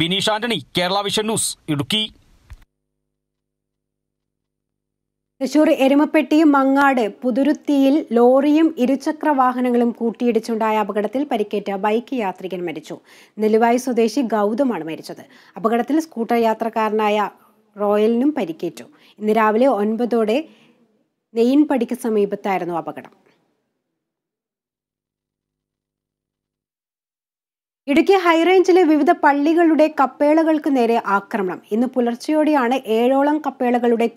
Bineesh Antony Kerala vision news Idukki Thrissur എരുമപ്പെട്ടിയും മങ്ങാട് പുതുരുത്തിയിൽ ലോറിയും ഇരുചക്ര വാഹനങ്ങളും കൂട്ടിയിടിച്ചുണ്ടായ അപകടത്തിൽ പരിക്കേറ്റ ബൈക്ക് യാത്രികൻ മരിച്ചു നെല്ലുവായി സ്വദേശി ഗൗതമാണ് മരിച്ചത് അപകടത്തിൽ സ്കൂട്ടർ യാത്രക്കാരനായ റോയലിനും പരിക്കേറ്റു ഇന്ന് രാവിലെ ഒൻപതോടെ നെയ്യൻപടിക്ക് സമീപത്തായിരുന്നു അപകടം ഇടുക്കി ഹൈറേഞ്ചിലെ വിവിധ പള്ളികളുടെ കപ്പേളകൾക്ക് നേരെ ആക്രമണം ഇന്ന് പുലർച്ചെയോടെയാണ് ഏഴോളം കപ്പേളകളുടെ